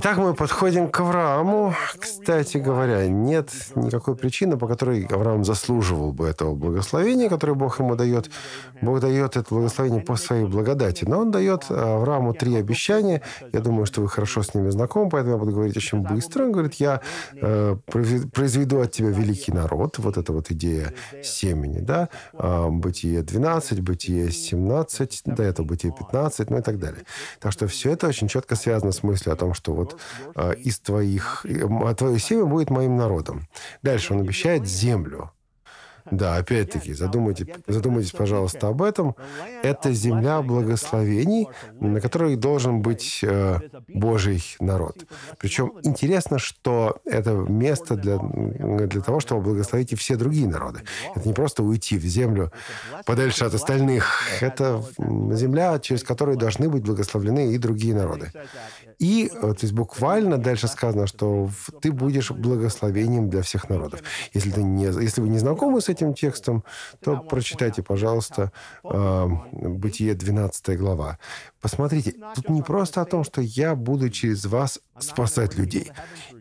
Итак, мы подходим к Аврааму. Кстати говоря, нет никакой причины, по которой Авраам заслуживал бы этого благословения, которое Бог ему дает. Бог дает это благословение по своей благодати. Но он дает э, Аврааму три обещания. Я думаю, что вы хорошо с ними знакомы, поэтому я буду говорить очень быстро. Он говорит, я э, произведу от тебя великий народ. Вот эта вот идея семени, да? Э, бытие 12, Бытие 17, до этого Бытие 15, ну и так далее. Так что все это очень четко связано с мыслью о том, что вот народ э, из твоих, э, твое семя будет моим народом. Дальше он обещает землю. Да, опять-таки, задумайтесь, задумайтесь, пожалуйста, об этом. Это земля благословений, на которой должен быть э, Божий народ. Причем интересно, что это место для, для того, чтобы благословить и все другие народы. Это не просто уйти в землю подальше от остальных. Это земля, через которую должны быть благословлены и другие народы. И, э, то есть буквально дальше сказано, что ты будешь благословением для всех народов. Если, ты не, если вы не знакомы с этим, этим текстом, то прочитайте, пожалуйста, а, Бытие 12 глава. Посмотрите, тут не просто о том, что я буду через вас спасать людей.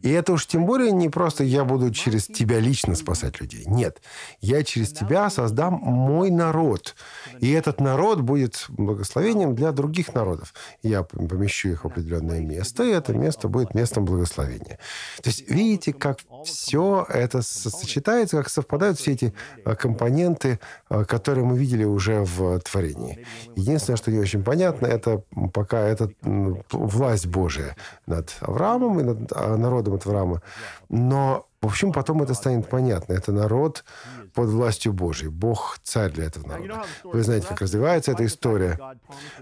И это уж тем более не просто я буду через тебя лично спасать людей. Нет, я через тебя создам мой народ. И этот народ будет благословением для других народов. Я помещу их в определенное место, и это место будет местом благословения. То есть видите, как все это сочетается, как совпадают все эти а, компоненты, а, которые мы видели уже в творении. Единственное, что не очень понятно, это это пока это власть Божия над Авраамом и над а, народом Авраама. Но в общем, потом это станет понятно. Это народ под властью Божьей. Бог царь для этого народа. Вы знаете, как развивается эта история.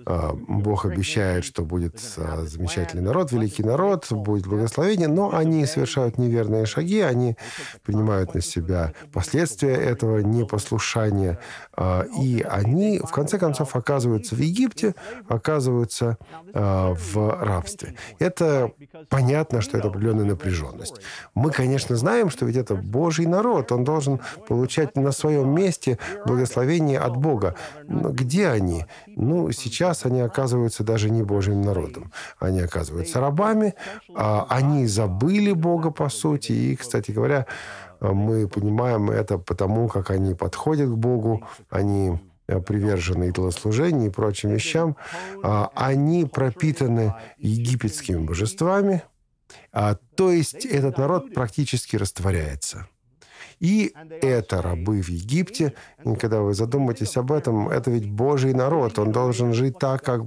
А, Бог обещает, что будет а, замечательный народ, великий народ, будет благословение, но они совершают неверные шаги, они принимают на себя последствия этого непослушания, а, и они, в конце концов, оказываются в Египте, оказываются в рабстве. Это понятно, что это определенная напряженность. Мы, конечно, знаем, знаем, что ведь это Божий народ. Он должен получать на своем месте благословение от Бога. Но где они? Ну, сейчас они оказываются даже не Божьим народом. Они оказываются рабами. А они забыли Бога, по сути. И, кстати говоря, мы понимаем это потому, как они подходят к Богу. Они э, привержены идолослужению и прочим вещам, а они пропитаны египетскими божествами – а, то есть этот народ практически растворяется. И это рабы в Египте. когда вы задумаетесь об этом, это ведь Божий народ. Он должен жить так, как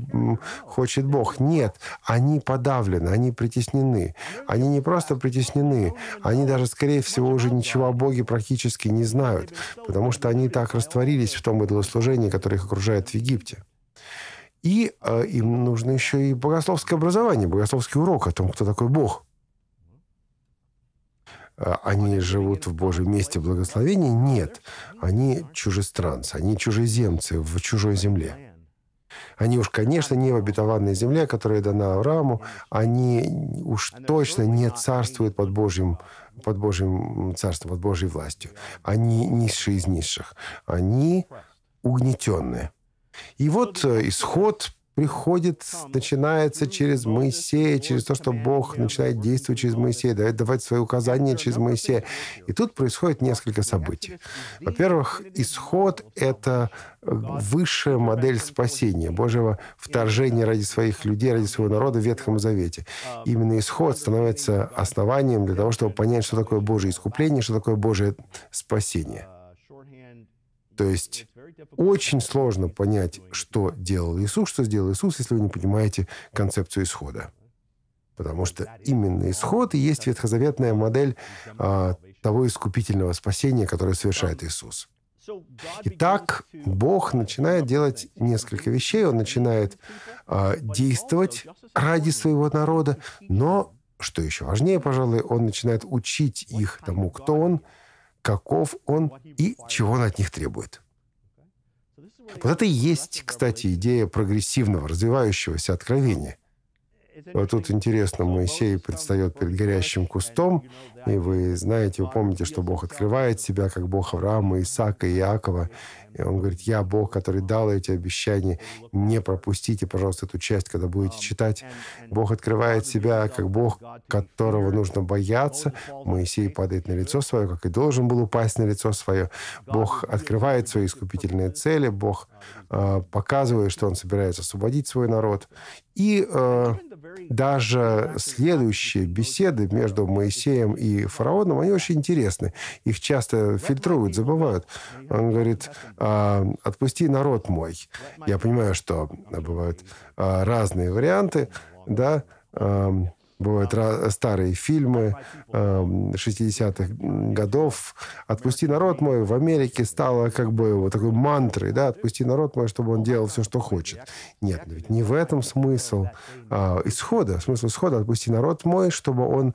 хочет Бог. Нет, они подавлены, они притеснены. Они не просто притеснены, они даже, скорее всего, уже ничего о Боге практически не знают, потому что они так растворились в том идолослужении, которое их окружает в Египте. И э, им нужно еще и богословское образование, богословский урок о том, кто такой Бог. А, они живут в Божьем месте благословения? Нет. Они чужестранцы, они чужеземцы в чужой земле. Они уж, конечно, не в обетованной земле, которая дана Аврааму. Они уж точно не царствуют под Божьим, под Божьим царством, под Божьей властью. Они низшие из низших. Они угнетенные. И вот э, исход приходит, начинается через Моисея, через то, что Бог начинает действовать через Моисея, давать, давать свои указания через Моисея. И тут происходит несколько событий. Во-первых, исход — это э, высшая модель спасения, Божьего вторжения ради своих людей, ради своего народа в Ветхом Завете. Именно исход становится основанием для того, чтобы понять, что такое Божье искупление, что такое Божье спасение. То есть очень сложно понять, что делал Иисус, что сделал Иисус, если вы не понимаете концепцию исхода. Потому что именно исход и есть ветхозаветная модель а, того искупительного спасения, которое совершает Иисус. Итак, Бог начинает делать несколько вещей. Он начинает э, действовать ради своего народа, но, что еще важнее, пожалуй, он начинает учить их тому, кто он, каков он и чего он от них требует. Вот это и есть, кстати, идея прогрессивного, развивающегося откровения. Вот тут интересно, Моисей предстает перед горящим кустом, и вы знаете, вы помните, что Бог открывает себя, как Бог Авраама, Исаака и Иакова. И он говорит, я Бог, который дал эти обещания. Не пропустите, пожалуйста, эту часть, когда будете читать. Бог открывает себя, как Бог, которого нужно бояться. Моисей падает на лицо свое, как и должен был упасть на лицо свое. Бог открывает свои искупительные цели. Бог э, показывает, что он собирается освободить свой народ. И э, даже следующие беседы между Моисеем и и фараоном, они очень интересны. Их часто фильтруют, забывают. Он говорит, «А, отпусти народ мой. Я понимаю, что бывают а, разные варианты, да, а, Бывают старые фильмы 60-х годов. «Отпусти народ мой» в Америке стало как бы вот такой мантрой, да, «Отпусти народ мой, чтобы он делал все, что хочет». Нет, ведь не в этом смысл исхода. Смысл исхода «Отпусти народ мой, чтобы он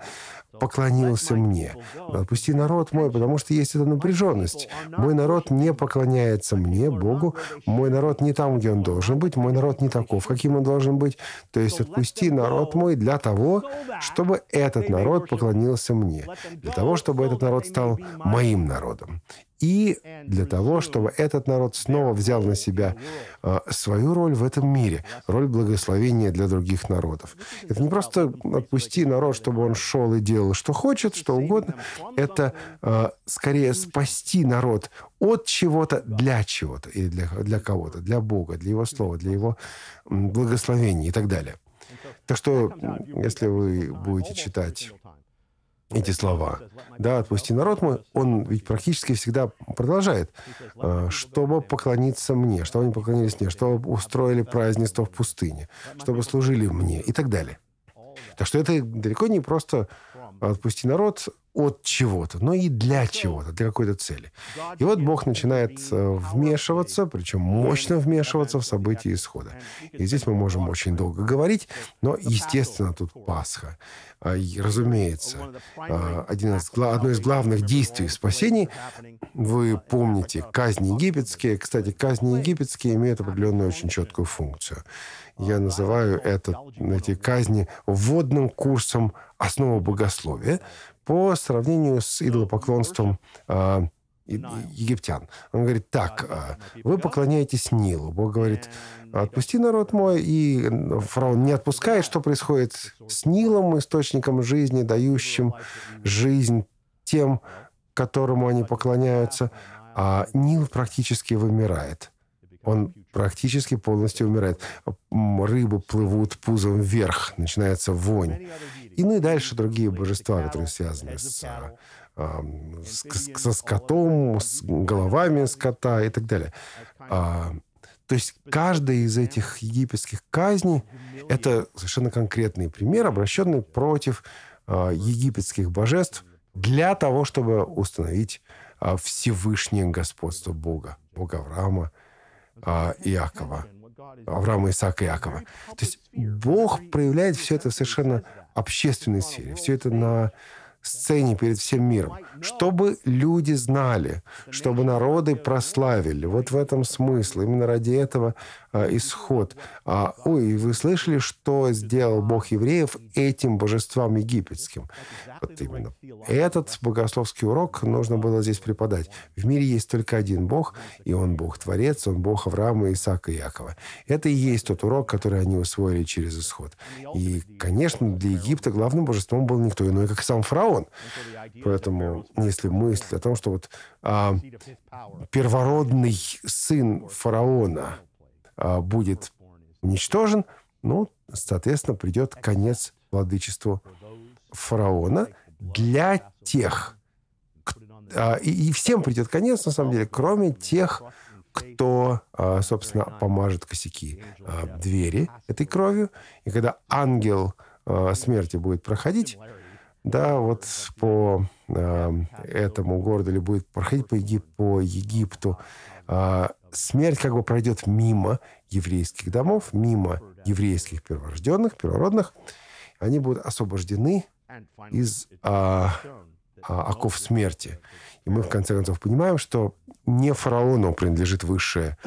поклонился мне. Отпусти народ мой, потому что есть эта напряженность. Мой народ не поклоняется мне, Богу. Мой народ не там, где он должен быть. Мой народ не таков, каким он должен быть. То есть отпусти народ мой для того, чтобы этот народ поклонился мне. Для того, чтобы этот народ стал моим народом и для того, чтобы этот народ снова взял на себя а, свою роль в этом мире, роль благословения для других народов. Это не просто отпусти народ, чтобы он шел и делал, что хочет, что угодно. Это а, скорее спасти народ от чего-то для чего-то, или для, для кого-то, для Бога, для Его Слова, для Его благословения и так далее. Так что, если вы будете читать эти слова. Да, отпусти народ мой, он ведь практически всегда продолжает, э, чтобы поклониться мне, чтобы они поклонились мне, чтобы устроили празднество в пустыне, чтобы служили мне и так далее. Так что это далеко не просто отпусти народ, от чего-то, но и для чего-то, для какой-то цели. И вот Бог начинает э, вмешиваться, причем мощно вмешиваться в события исхода. И здесь мы можем очень долго говорить, но, естественно, тут Пасха. А, и, разумеется, а, один из, одно из главных действий спасений, вы помните, казни египетские. Кстати, казни египетские имеют определенную очень четкую функцию. Я uh, называю это, эти казни вводным курсом основы богословия, по сравнению с идолопоклонством э, египтян. Он говорит, так, а, вы поклоняетесь Нилу. Бог говорит, эм, отпусти народ мой, и фараон не отпускает, что происходит с Нилом, источником жизни, дающим жизнь тем, которому они поклоняются, а Нил практически вымирает он практически полностью умирает. Рыбы плывут пузом вверх, начинается вонь. И ну и дальше другие божества, которые связаны с, а, с, со скотом, с головами скота и так далее. А, то есть каждая из этих египетских казней — это совершенно конкретный пример, обращенный против а, египетских божеств для того, чтобы установить Всевышнее господство Бога, Бога Авраама, а, Иакова, Авраама, Исаака и Иакова. То есть Бог проявляет все это в совершенно общественной сфере. Все это на сцене перед всем миром, чтобы люди знали, чтобы народы прославили. Вот в этом смысл. Именно ради этого а, исход. А, ой, вы слышали, что сделал Бог евреев этим божествам египетским? Вот именно. Этот богословский урок нужно было здесь преподать. В мире есть только один Бог, и Он Бог-творец, Он Бог Авраама, Исаака и Якова. Это и есть тот урок, который они усвоили через исход. И, конечно, для Египта главным божеством был никто иной, как сам фараон, сформирован. Поэтому, если мысль о том, что вот а, первородный сын фараона а, будет уничтожен, ну, соответственно, придет конец владычеству фараона для тех, а, и, и всем придет конец, на самом деле, кроме тех, кто, а, собственно, помажет косяки а, двери этой кровью. И когда ангел а, смерти будет проходить, да, вот по э, этому городу или будет проходить по, Егип, по Египту. Э, смерть как бы пройдет мимо еврейских домов, мимо еврейских перворожденных, первородных. Они будут освобождены из э, оков смерти. И мы, в конце концов, понимаем, что не фараону принадлежит высшая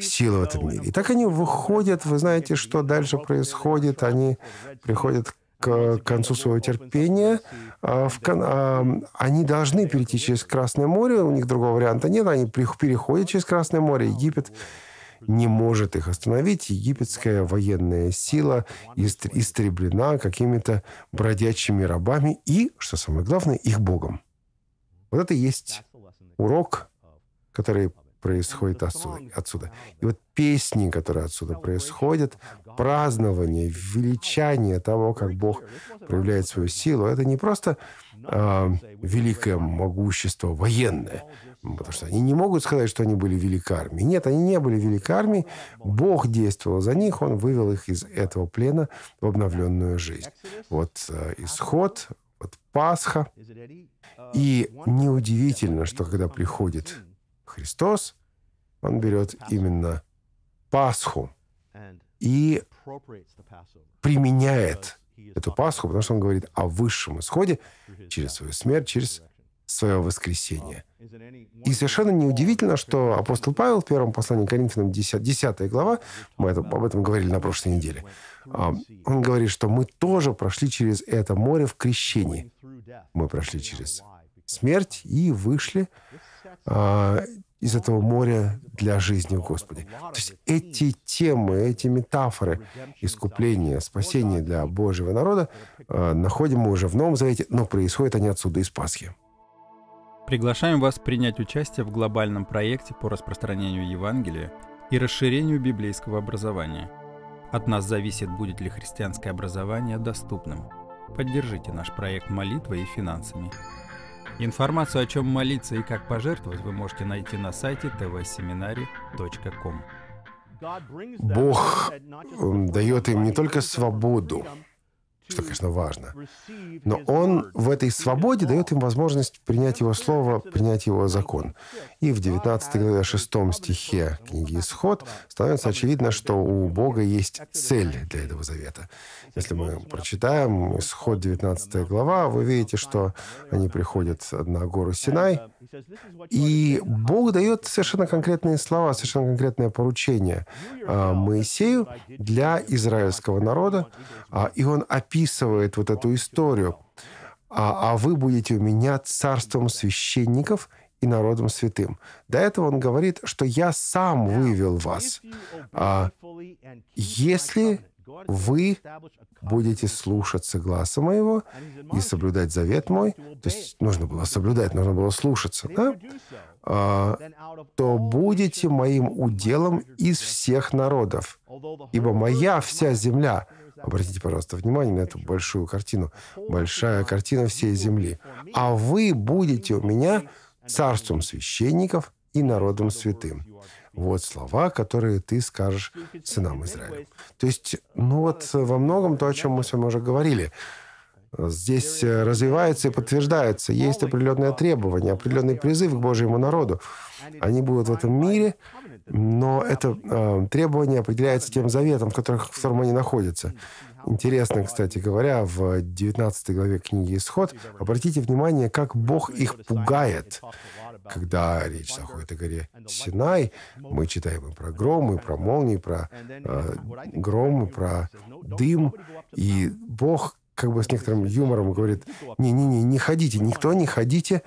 сила в этом мире. И так они выходят, вы знаете, что дальше происходит. Они приходят к концу своего терпения, а, в кон... А, они должны перейти через Красное море, у них другого варианта нет, они переходят через Красное море, Египет не может их остановить. Египетская военная сила истреблена какими-то бродячими рабами и, что самое главное, их богом. Вот это и есть урок, который происходит отсюда. И вот песни, которые отсюда происходят, празднование, величание того, как Бог проявляет свою силу, это не просто э, великое могущество военное, потому что они не могут сказать, что они были великой армией. Нет, они не были великой армией. Бог действовал за них, Он вывел их из этого плена в обновленную жизнь. Вот э, исход, вот Пасха. И неудивительно, что когда приходит Христос, он берет именно Пасху и применяет эту Пасху, потому что он говорит о высшем исходе через свою смерть, через свое um, воскресение. И совершенно неудивительно, что апостол Павел в первом послании к Коринфянам 10, 10 глава, мы это, об этом говорили на прошлой неделе, а, он говорит, что мы тоже прошли через это море в крещении. Мы прошли через смерть и вышли а, из этого моря для жизни, в Господе. То есть эти темы, эти метафоры искупления, спасения для Божьего народа э, находим мы уже в Новом Завете, но происходят они отсюда из Пасхи. Приглашаем вас принять участие в глобальном проекте по распространению Евангелия и расширению библейского образования. От нас зависит, будет ли христианское образование доступным. Поддержите наш проект молитвой и финансами. Информацию, о чем молиться и как пожертвовать, вы можете найти на сайте tvseminary.com. Бог дает им не только свободу, что, конечно, важно. Но он в этой свободе дает им возможность принять его слово, принять его закон. И в 19 главе 6 стихе книги «Исход» становится очевидно, что у Бога есть цель для этого завета. Если мы прочитаем «Исход» 19 глава, вы видите, что они приходят на гору Синай, и Бог дает совершенно конкретные слова, совершенно конкретное поручение а, Моисею для израильского народа, а, и он описывает описывает вот эту историю. А, а вы будете у меня царством священников и народом святым. До этого он говорит, что я сам вывел вас. А, если вы будете слушаться гласа моего и соблюдать завет мой, то есть нужно было соблюдать, нужно было слушаться, да? а, то будете моим уделом из всех народов, ибо моя вся земля — Обратите, пожалуйста, внимание на эту большую картину. Большая картина всей земли. А вы будете у меня царством священников и народом святым. Вот слова, которые ты скажешь сынам Израиля. То есть, ну вот во многом то, о чем мы с вами уже говорили. Здесь э, развивается и подтверждается. Есть определенное требование, определенный призыв к Божьему народу. Они будут в этом мире, но это э, требование определяется тем заветом, в, которых, в котором они находятся. Интересно, кстати говоря, в 19 главе книги «Исход» обратите внимание, как Бог их пугает. Когда речь заходит о горе Синай, мы читаем и про громы, и про молнии, и про э, гром, и про дым. И Бог как бы с некоторым юмором говорит, «Не-не-не, не ходите, никто не ходите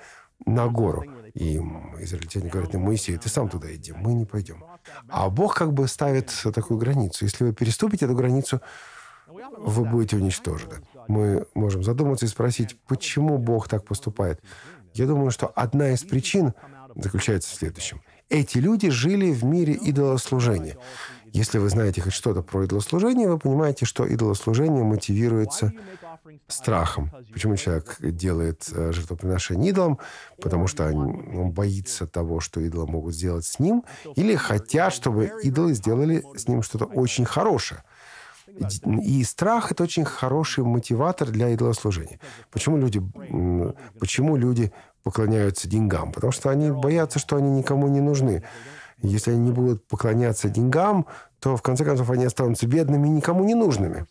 на гору». И израильтяне говорят, «Ну, Моисей, ты сам туда иди, мы не пойдем. А Бог как бы ставит такую границу. Если вы переступите эту границу, вы будете уничтожены. Мы можем задуматься и спросить, почему Бог так поступает. Я думаю, что одна из причин заключается в следующем. Эти люди жили в мире идолослужения. Если вы знаете хоть что-то про идолослужение, вы понимаете, что идолослужение мотивируется страхом. Почему человек делает э, жертвоприношение идолам? Потому что он боится того, что идолы могут сделать с ним, или хотят, чтобы идолы сделали с ним что-то очень хорошее. И страх — это очень хороший мотиватор для идолослужения. Почему люди, почему люди поклоняются деньгам? Потому что они боятся, что они никому не нужны. Если они не будут поклоняться деньгам, то, в конце концов, они останутся бедными и никому не нужными.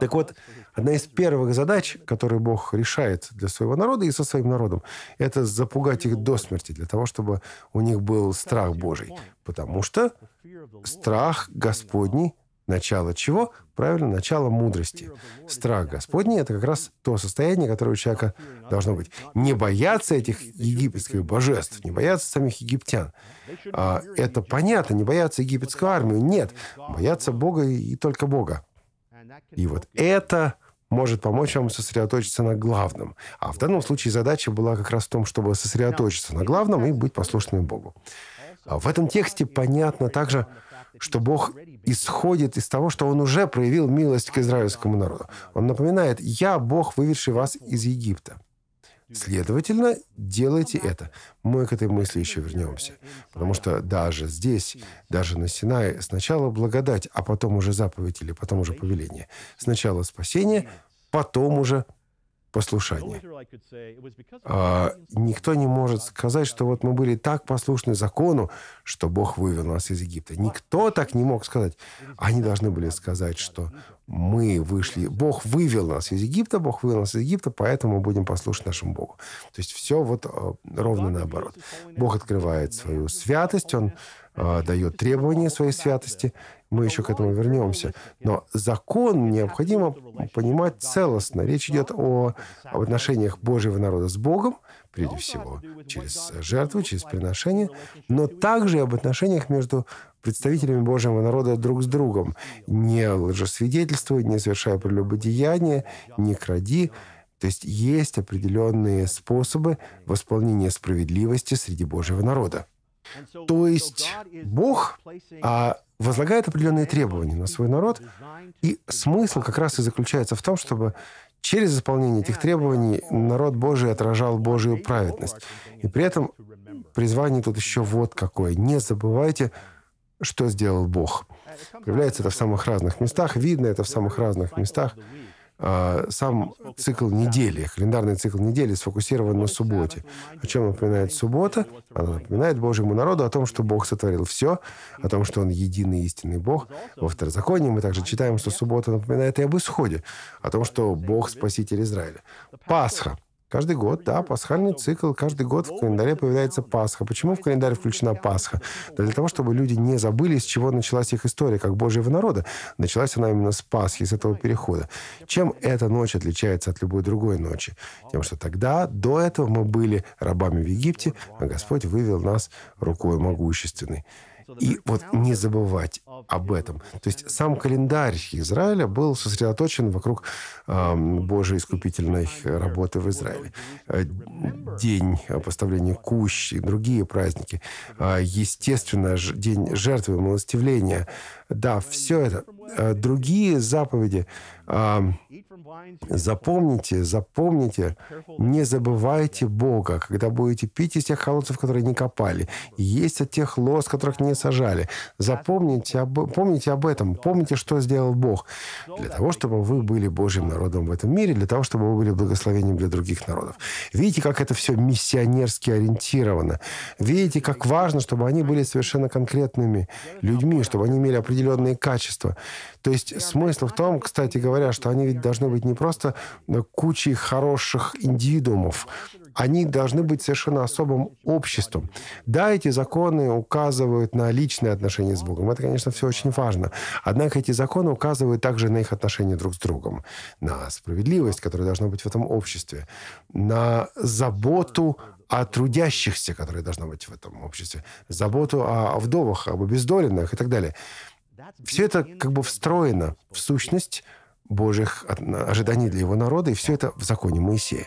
Так вот, одна из первых задач, которые Бог решает для своего народа и со своим народом, это запугать их до смерти, для того, чтобы у них был страх Божий. Потому что страх Господний Начало чего? Правильно, начало мудрости. Страх Господний – это как раз то состояние, которое у человека должно быть. Не бояться этих египетских божеств, не бояться самих египтян. А, это понятно, не бояться египетской армии. Нет, бояться Бога и только Бога. И вот это может помочь вам сосредоточиться на главном. А в данном случае задача была как раз в том, чтобы сосредоточиться на главном и быть послушным Богу. А в этом тексте понятно также, что Бог исходит из того, что Он уже проявил милость к израильскому народу. Он напоминает, «Я Бог, выведший вас из Египта». Следовательно, делайте это. Мы к этой мысли еще вернемся. Потому что даже здесь, даже на Синае, сначала благодать, а потом уже заповедь или потом уже повеление. Сначала спасение, потом уже послушание. А никто не может сказать, что вот мы были так послушны закону, что Бог вывел нас из Египта. Никто так не мог сказать. Они должны были сказать, что мы вышли, Бог вывел нас из Египта, Бог вывел нас из Египта, поэтому мы будем послушны нашему Богу. То есть все вот а, ровно наоборот. Бог открывает свою святость, Он а, дает требования своей святости. Мы еще к этому вернемся. Но закон необходимо понимать целостно. Речь идет о, об отношениях Божьего народа с Богом, прежде всего, через жертву, через приношение, но также об отношениях между представителями Божьего народа друг с другом. Не лжесвидетельствуй, не совершая прелюбодеяние, не кради. То есть есть определенные способы восполнения справедливости среди Божьего народа. То есть Бог а, возлагает определенные требования на свой народ, и смысл как раз и заключается в том, чтобы через исполнение этих требований народ Божий отражал Божию праведность. И при этом призвание тут еще вот какое. Не забывайте, что сделал Бог. Появляется это в самых разных местах, видно это в самых разных местах. А, сам цикл недели, календарный цикл недели сфокусирован на субботе. О чем напоминает суббота? Она напоминает Божьему народу о том, что Бог сотворил все, о том, что Он единый истинный Бог. Во второзаконии мы также читаем, что суббота напоминает и об исходе, о том, что Бог — Спаситель Израиля. Пасха Каждый год, да, пасхальный цикл, каждый год в календаре появляется Пасха. Почему в календарь включена Пасха? Да для того, чтобы люди не забыли, с чего началась их история, как Божьего народа. Началась она именно с Пасхи, с этого перехода. Чем эта ночь отличается от любой другой ночи? Тем, что тогда, до этого мы были рабами в Египте, а Господь вывел нас рукой могущественной. И вот не забывать об этом. То есть сам календарь Израиля был сосредоточен вокруг э, Божьей искупительной работы в Израиле. Э, день поставления кущ и другие праздники. А, естественно, день жертвы, молостивления. Да, все это. Э, другие заповеди. Запомните, запомните, не забывайте Бога, когда будете пить из тех колодцев, которые не копали, есть от тех лоз, которых не сажали. Запомните об об, помните об этом. Помните, что сделал Бог. Для того, чтобы вы были Божьим народом в этом мире, для того, чтобы вы были благословением для других народов. Видите, как это все миссионерски ориентировано. Видите, как важно, чтобы они были совершенно конкретными людьми, чтобы они имели определенные качества. То есть смысл в том, кстати говоря, что они ведь должны быть не просто э, кучей хороших индивидуумов, они должны быть совершенно особым обществом. Да, эти законы указывают на личные отношения с Богом. Это, конечно, все очень важно. Однако эти законы указывают также на их отношения друг с другом, на справедливость, которая должна быть в этом обществе, на заботу о трудящихся, которая должна быть в этом обществе, заботу о вдовах, об обездоленных и так далее. Все это как бы встроено в сущность Божьих ожиданий для его народа, и все это в законе Моисея.